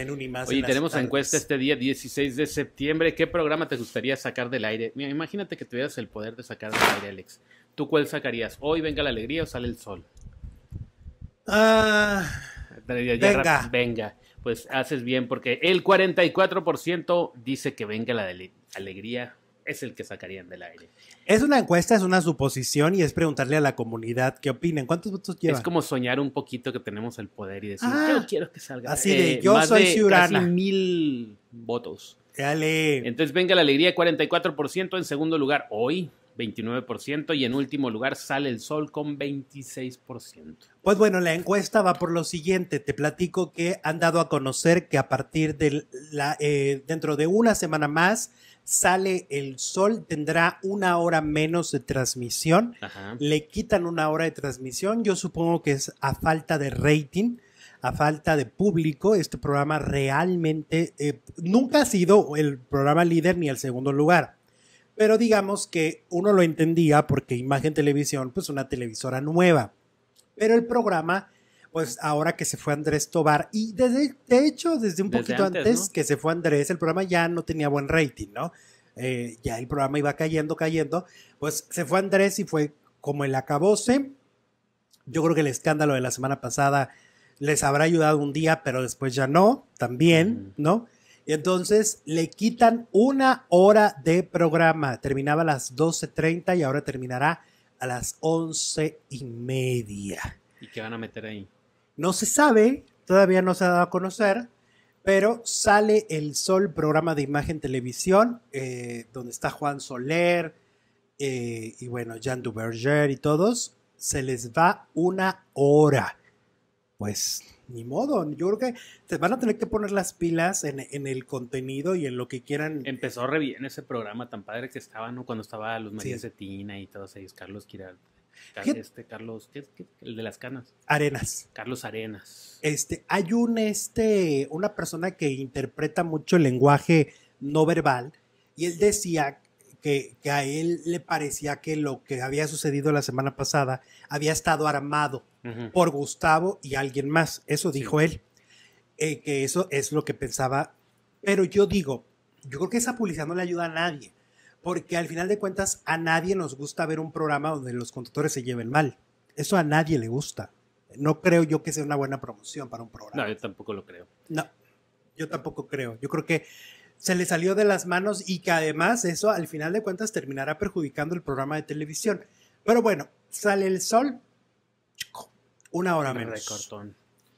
en un Oye, tenemos encuesta este día 16 de septiembre. ¿Qué programa te gustaría sacar del aire? imagínate que tuvieras el poder de sacar del aire, Alex. ¿Tú cuál sacarías? ¿Hoy venga la alegría o sale el sol? Ah, venga. venga. Pues haces bien porque el 44% dice que venga la alegría es el que sacarían del aire. Es una encuesta, es una suposición y es preguntarle a la comunidad qué opinan. ¿Cuántos votos lleva? Es como soñar un poquito que tenemos el poder y decir, ah, yo quiero que salga. Así de, eh, yo más soy de mil votos. Dale. Entonces venga la alegría, 44% en segundo lugar hoy. 29% y en último lugar sale el sol con 26%. Pues bueno, la encuesta va por lo siguiente. Te platico que han dado a conocer que a partir de la, eh, dentro de una semana más sale el sol, tendrá una hora menos de transmisión, le quitan una hora de transmisión, yo supongo que es a falta de rating, a falta de público, este programa realmente eh, nunca ha sido el programa líder ni el segundo lugar. Pero digamos que uno lo entendía porque Imagen Televisión, pues una televisora nueva. Pero el programa pues ahora que se fue Andrés Tobar, y desde, de hecho, desde un poquito antes, que se fue Andrés, el programa ya no tenía buen rating, ¿no? Eh, ya el programa iba cayendo, cayendo, pues se fue Andrés y fue como el acabose. Yo creo que el escándalo de la semana pasada les habrá ayudado un día, pero después ya no, también, ¿no? Y entonces le quitan una hora de programa. Terminaba a las 12.30 y ahora terminará a las once y media. ¿Y qué van a meter ahí? No se sabe, todavía no se ha dado a conocer, pero sale El Sol, programa de imagen televisión, eh, donde está Juan Soler eh, y bueno, Jean Duberger y todos. Se les va una hora. Pues ni modo, yo creo que se van a tener que poner las pilas en, el contenido y en lo que quieran. Empezó re bien ese programa tan padre que estaba, ¿no? Cuando estaba Luz María de Cetina y todos ellos, Carlos Quiral. Este Carlos, ¿qué, el de las canas. Arenas. Carlos Arenas. Este, hay un este, una persona que interpreta mucho el lenguaje no verbal y él decía que, que a él le parecía que lo que había sucedido la semana pasada había estado armado por Gustavo y alguien más. Eso dijo él. Eh, que eso es lo que pensaba. Pero yo digo, yo creo que esa publicidad no le ayuda a nadie. Porque al final de cuentas, a nadie nos gusta ver un programa donde los conductores se lleven mal. Eso a nadie le gusta. No creo yo que sea una buena promoción para un programa. No, yo tampoco lo creo. No, yo tampoco creo. Yo creo que se le salió de las manos y que además eso al final de cuentas terminará perjudicando el programa de televisión. Pero bueno, sale el sol, una hora menos. Recortón.